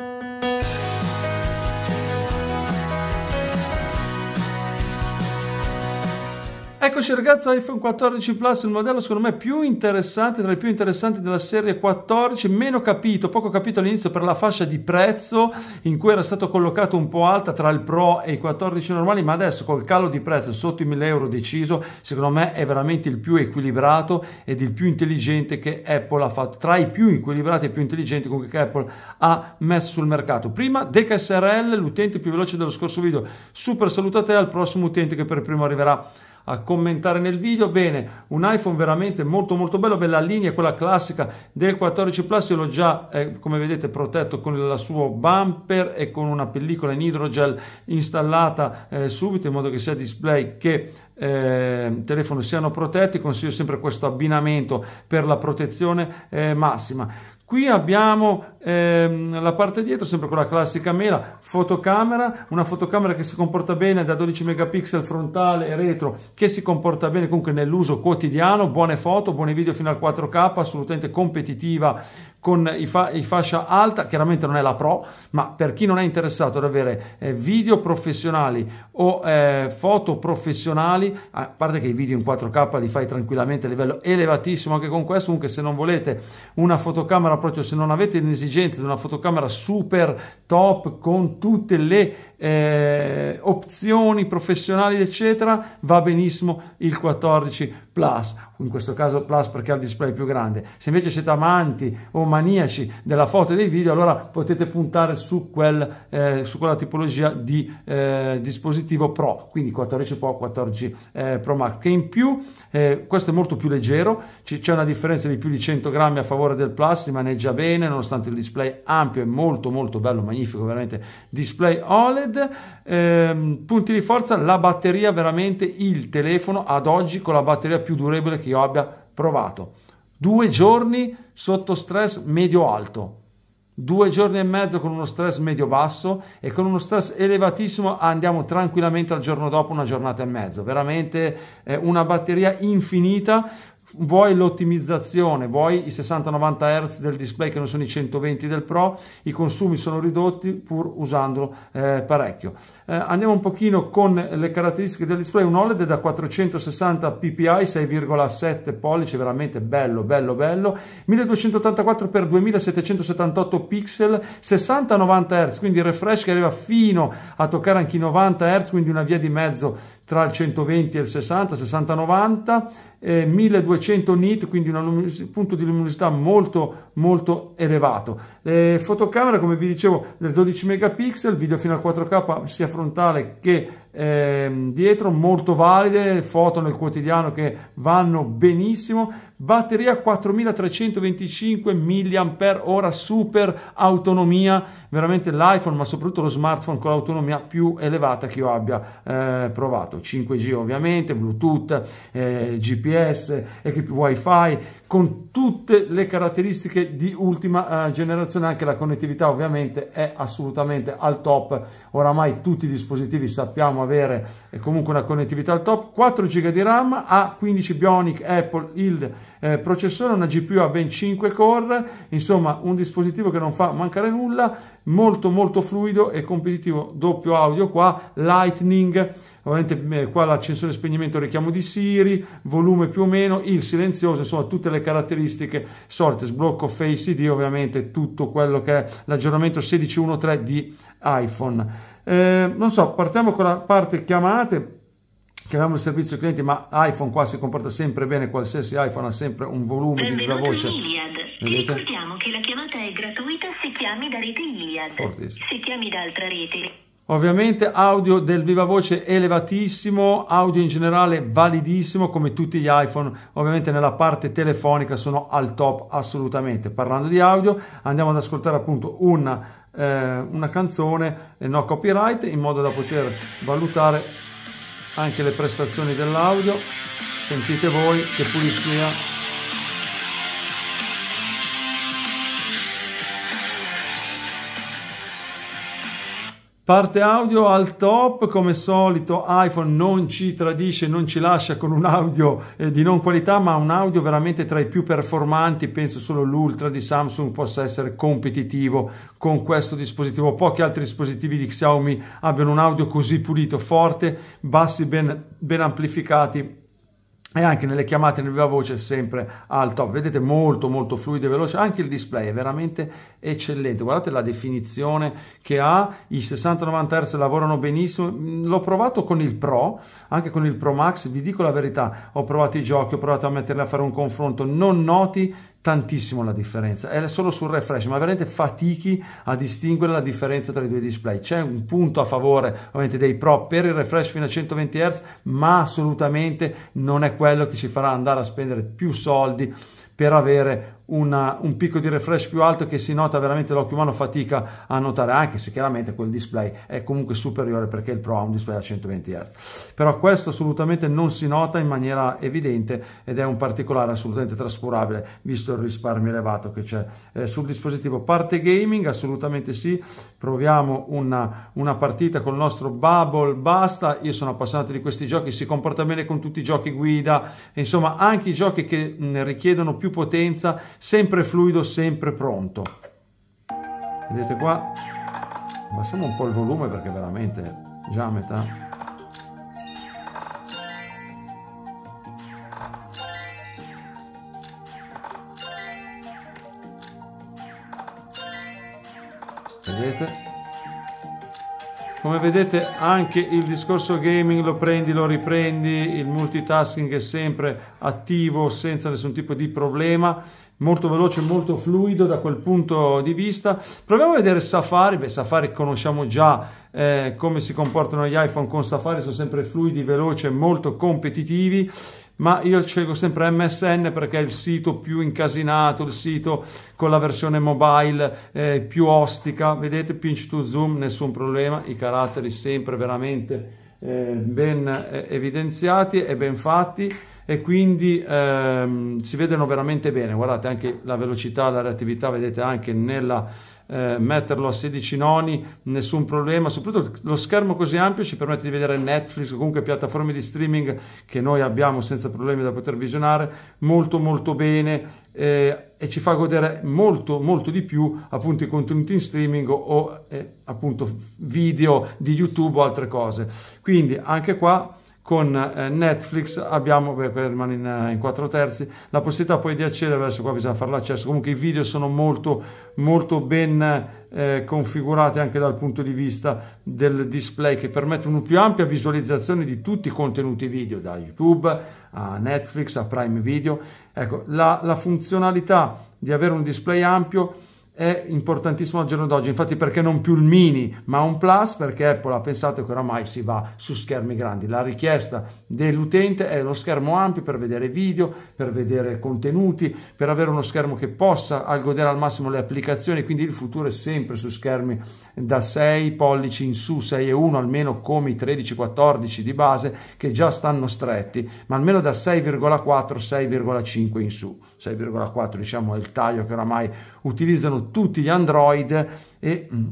Thank you. Eccoci ragazzi iPhone 14 Plus, il modello secondo me più interessante, tra i più interessanti della serie 14, meno capito, poco capito all'inizio per la fascia di prezzo in cui era stato collocato un po' alta tra il Pro e i 14 normali, ma adesso col calo di prezzo sotto i 1000 euro deciso, secondo me è veramente il più equilibrato ed il più intelligente che Apple ha fatto, tra i più equilibrati e più intelligenti comunque che Apple ha messo sul mercato. Prima SRL, l'utente più veloce dello scorso video, super salutate al prossimo utente che per primo arriverà a commentare nel video. Bene, un iPhone veramente molto molto bello, bella linea, quella classica del 14 Plus, io l'ho già eh, come vedete protetto con il suo bumper e con una pellicola in hydrogel installata eh, subito in modo che sia display che eh, telefono siano protetti, consiglio sempre questo abbinamento per la protezione eh, massima. Qui abbiamo ehm, la parte dietro sempre con la classica mela, fotocamera, una fotocamera che si comporta bene da 12 megapixel frontale e retro, che si comporta bene comunque nell'uso quotidiano, buone foto, buoni video fino al 4K, assolutamente competitiva con i, fa i, fascia alta, chiaramente non è la Pro, ma per chi non è interessato ad avere eh, video professionali o eh, foto professionali, a parte che i video in 4K li fai tranquillamente a livello elevatissimo anche con questo, comunque se non volete una fotocamera proprio se non avete in esigenza esigenze di una fotocamera super top con tutte le eh, opzioni professionali eccetera va benissimo il 14 Plus, in questo caso Plus perché ha il display più grande. Se invece siete amanti o maniaci della foto e dei video, allora potete puntare su, quel, eh, su quella tipologia di eh, dispositivo Pro, quindi 14 Pro, 14 eh, Pro Max, che in più eh, questo è molto più leggero, c'è una differenza di più di 100 grammi a favore del Plus, si maneggia bene nonostante il display ampio e molto molto bello, magnifico, veramente display OLED. Ehm, punti di forza, la batteria veramente, il telefono ad oggi con la batteria più più durevole che io abbia provato. Due giorni sotto stress medio-alto, due giorni e mezzo con uno stress medio-basso e con uno stress elevatissimo andiamo tranquillamente al giorno dopo una giornata e mezzo. Veramente eh, una batteria infinita vuoi l'ottimizzazione, vuoi i 60-90 Hz del display che non sono i 120 del Pro, i consumi sono ridotti pur usandolo eh, parecchio. Eh, andiamo un pochino con le caratteristiche del display, un OLED da 460 ppi, 6,7 pollici, veramente bello, bello, bello, 1284x2778 pixel, 60-90 Hz, quindi il refresh che arriva fino a toccare anche i 90 Hz, quindi una via di mezzo tra il 120 e il 60, 60-90, eh, 1200 nit, quindi un punto di luminosità molto molto elevato. Eh, fotocamera, come vi dicevo, del 12 megapixel, video fino a 4K sia frontale che eh, dietro molto valide, foto nel quotidiano che vanno benissimo, batteria 4325 mAh, super autonomia, veramente l'iPhone ma soprattutto lo smartphone con l'autonomia più elevata che io abbia eh, provato, 5G ovviamente, Bluetooth, eh, GPS, wifi, con tutte le caratteristiche di ultima eh, generazione, anche la connettività ovviamente è assolutamente al top, oramai tutti i dispositivi sappiamo avere eh, comunque una connettività al top, 4 GB di RAM, A15 Bionic Apple il eh, processore, una GPU a ben 5 core, insomma un dispositivo che non fa mancare nulla, molto molto fluido e competitivo, doppio audio qua, Lightning, ovviamente eh, qua l'accensore spegnimento richiamo di Siri, volume più o meno, il silenzioso, insomma tutte le le caratteristiche, sorte, sblocco Face ID, ovviamente tutto quello che è l'aggiornamento 16.1.3 di iPhone. Eh, non so, partiamo con la parte chiamate il servizio clienti, ma iPhone qua si comporta sempre bene, qualsiasi iPhone ha sempre un volume Benvenuto di viva voce. Iliad. Vedete? Ricordiamo che la chiamata è gratuita se chiami da rete Iliad. Fortis. Se chiami da altra rete Ovviamente audio del viva voce elevatissimo, audio in generale validissimo come tutti gli iPhone, ovviamente nella parte telefonica sono al top assolutamente. Parlando di audio andiamo ad ascoltare appunto una, eh, una canzone eh, no copyright in modo da poter valutare anche le prestazioni dell'audio. Sentite voi che pulizia. Parte audio al top, come solito iPhone non ci tradisce, non ci lascia con un audio eh, di non qualità, ma un audio veramente tra i più performanti, penso solo l'Ultra di Samsung possa essere competitivo con questo dispositivo. Pochi altri dispositivi di Xiaomi abbiano un audio così pulito, forte, bassi ben, ben amplificati e anche nelle chiamate nel viva voce è sempre al top vedete molto molto fluido e veloce anche il display è veramente eccellente guardate la definizione che ha i 60 90 Hz lavorano benissimo mm, l'ho provato con il Pro anche con il Pro Max vi dico la verità ho provato i giochi ho provato a metterli a fare un confronto non noti tantissimo la differenza, è solo sul refresh, ma veramente fatichi a distinguere la differenza tra i due display. C'è un punto a favore ovviamente dei Pro per il refresh fino a 120 Hz, ma assolutamente non è quello che ci farà andare a spendere più soldi per avere una, un picco di refresh più alto che si nota veramente l'occhio umano fatica a notare anche se chiaramente quel display è comunque superiore perché il Pro ha un display a 120 Hz però questo assolutamente non si nota in maniera evidente ed è un particolare assolutamente trascurabile visto il risparmio elevato che c'è eh, sul dispositivo parte gaming assolutamente sì proviamo una, una partita il nostro Bubble basta io sono appassionato di questi giochi si comporta bene con tutti i giochi guida insomma anche i giochi che mh, richiedono più più potenza, sempre fluido, sempre pronto. Vedete qua? Abbassiamo un po' il volume perché veramente già a metà. Vedete? come vedete anche il discorso gaming lo prendi, lo riprendi, il multitasking è sempre attivo senza nessun tipo di problema molto veloce, molto fluido da quel punto di vista. Proviamo a vedere Safari, beh Safari conosciamo già eh, come si comportano gli iPhone con Safari, sono sempre fluidi, veloci, e molto competitivi ma io scelgo sempre MSN perché è il sito più incasinato, il sito con la versione mobile eh, più ostica, vedete pinch to zoom, nessun problema, i caratteri sempre veramente eh, ben eh, evidenziati e ben fatti e quindi ehm, si vedono veramente bene. Guardate anche la velocità, la reattività, vedete anche nella eh, metterlo a 16 noni, nessun problema. Soprattutto lo schermo così ampio ci permette di vedere Netflix o comunque piattaforme di streaming che noi abbiamo senza problemi da poter visionare molto molto bene eh, e ci fa godere molto molto di più appunto i contenuti in streaming o eh, appunto video di YouTube o altre cose. Quindi anche qua con eh, Netflix abbiamo, beh, rimane in, eh, in 4 terzi, la possibilità poi di accedere, adesso qua bisogna fare l'accesso, comunque i video sono molto, molto ben eh, configurati anche dal punto di vista del display che permette una più ampia visualizzazione di tutti i contenuti video, da YouTube a Netflix a Prime Video. Ecco, la, la funzionalità di avere un display ampio è importantissimo al giorno d'oggi, infatti perché non più il mini ma un plus? Perché Apple ha pensato che oramai si va su schermi grandi, la richiesta dell'utente è lo schermo ampio per vedere video, per vedere contenuti, per avere uno schermo che possa godere al massimo le applicazioni, quindi il futuro è sempre su schermi da 6 pollici in su, 6 e 1, almeno come i 13-14 di base che già stanno stretti, ma almeno da 6,4-6,5 in su, 6,4 diciamo è il taglio che oramai utilizzano tutti gli Android e mm,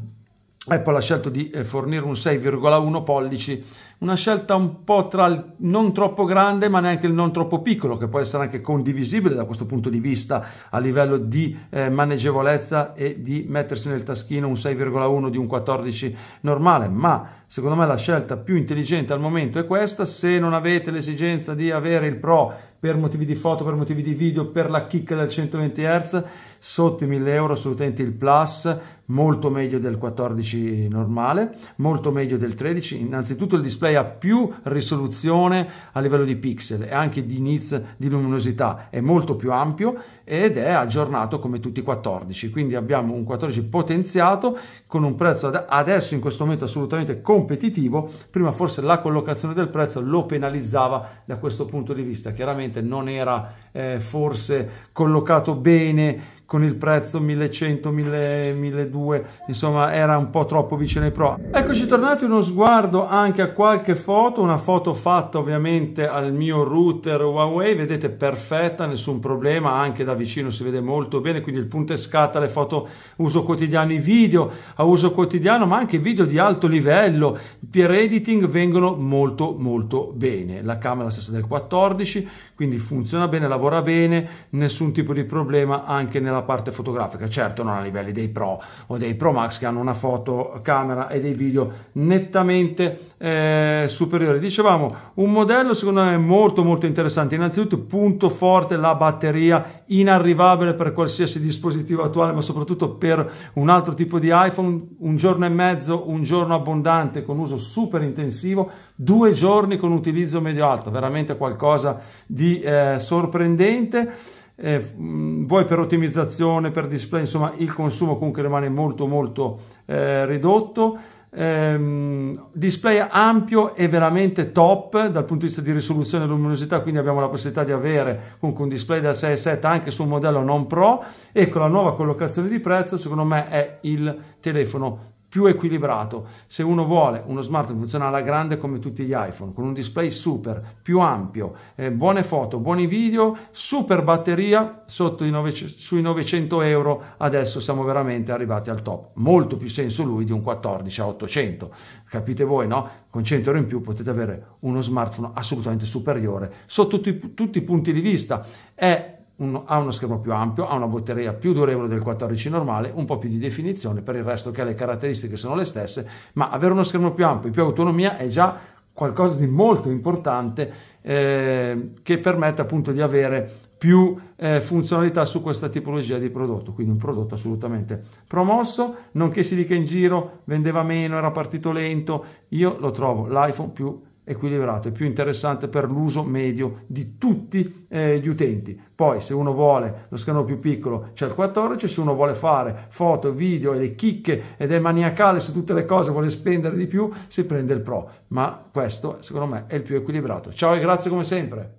Apple ha scelto di eh, fornire un 6,1 pollici, una scelta un po' tra il non troppo grande ma neanche il non troppo piccolo, che può essere anche condivisibile da questo punto di vista a livello di eh, maneggevolezza e di mettersi nel taschino un 6,1 di un 14 normale, ma Secondo me la scelta più intelligente al momento è questa. Se non avete l'esigenza di avere il Pro per motivi di foto, per motivi di video, per la chicca del 120 Hz, sotto i 1000 euro assolutamente il Plus, molto meglio del 14 normale, molto meglio del 13. Innanzitutto il display ha più risoluzione a livello di pixel e anche di nits di luminosità, è molto più ampio ed è aggiornato come tutti i 14. Quindi abbiamo un 14 potenziato con un prezzo ad adesso in questo momento assolutamente conveniente competitivo, prima forse la collocazione del prezzo lo penalizzava da questo punto di vista, chiaramente non era eh, forse collocato bene con il prezzo 1100, 1000, 1200, insomma era un po' troppo vicino ai pro. Eccoci tornati uno sguardo anche a qualche foto, una foto fatta ovviamente al mio router Huawei, vedete perfetta, nessun problema, anche da vicino si vede molto bene, quindi il punto e scatta, le foto uso quotidiano, i video a uso quotidiano, ma anche video di alto livello, per editing vengono molto molto bene. La camera stessa del 14, quindi funziona bene, lavora bene, nessun tipo di problema anche nella nella parte fotografica, certo non a livelli dei Pro o dei Pro Max che hanno una fotocamera e dei video nettamente eh, superiori. Dicevamo, un modello secondo me molto molto interessante, innanzitutto punto forte la batteria inarrivabile per qualsiasi dispositivo attuale, ma soprattutto per un altro tipo di iPhone, un giorno e mezzo, un giorno abbondante con uso super intensivo, due giorni con utilizzo medio alto, veramente qualcosa di eh, sorprendente eh, mm, per ottimizzazione, per display, insomma il consumo comunque rimane molto molto eh, ridotto. Ehm, display ampio e veramente top dal punto di vista di risoluzione e luminosità quindi abbiamo la possibilità di avere comunque un display da 6,7 anche su un modello non pro e con la nuova collocazione di prezzo secondo me è il telefono più equilibrato. Se uno vuole uno smartphone funzionale alla grande come tutti gli iPhone, con un display super, più ampio, eh, buone foto, buoni video, super batteria sotto i nove, sui 900 euro, adesso siamo veramente arrivati al top. Molto più senso lui di un 14 a 800. Capite voi, no? Con 100 euro in più potete avere uno smartphone assolutamente superiore sotto tutti, tutti i punti di vista. È uno, ha uno schermo più ampio, ha una batteria più durevole del 14 normale, un po' più di definizione, per il resto che le caratteristiche sono le stesse, ma avere uno schermo più ampio e più autonomia è già qualcosa di molto importante eh, che permette appunto di avere più eh, funzionalità su questa tipologia di prodotto, quindi un prodotto assolutamente promosso, non che si dica in giro vendeva meno, era partito lento, io lo trovo l'iPhone più equilibrato, è più interessante per l'uso medio di tutti eh, gli utenti. Poi se uno vuole lo schermo più piccolo c'è il 14, se uno vuole fare foto, video e le chicche ed è maniacale su tutte le cose, vuole spendere di più, si prende il Pro. Ma questo secondo me è il più equilibrato. Ciao e grazie come sempre.